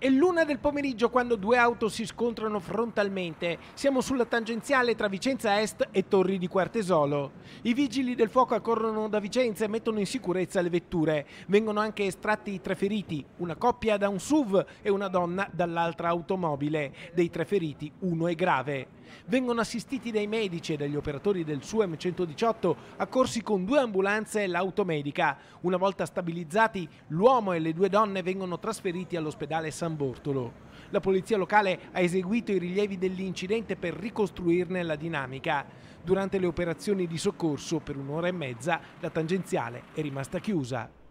È l'una del pomeriggio quando due auto si scontrano frontalmente. Siamo sulla tangenziale tra Vicenza Est e Torri di Quartesolo. I vigili del fuoco accorrono da Vicenza e mettono in sicurezza le vetture. Vengono anche estratti i tre feriti, una coppia da un SUV e una donna dall'altra automobile. Dei tre feriti uno è grave vengono assistiti dai medici e dagli operatori del SUEM 118 accorsi con due ambulanze e l'automedica. Una volta stabilizzati, l'uomo e le due donne vengono trasferiti all'ospedale San Bortolo. La polizia locale ha eseguito i rilievi dell'incidente per ricostruirne la dinamica. Durante le operazioni di soccorso, per un'ora e mezza, la tangenziale è rimasta chiusa.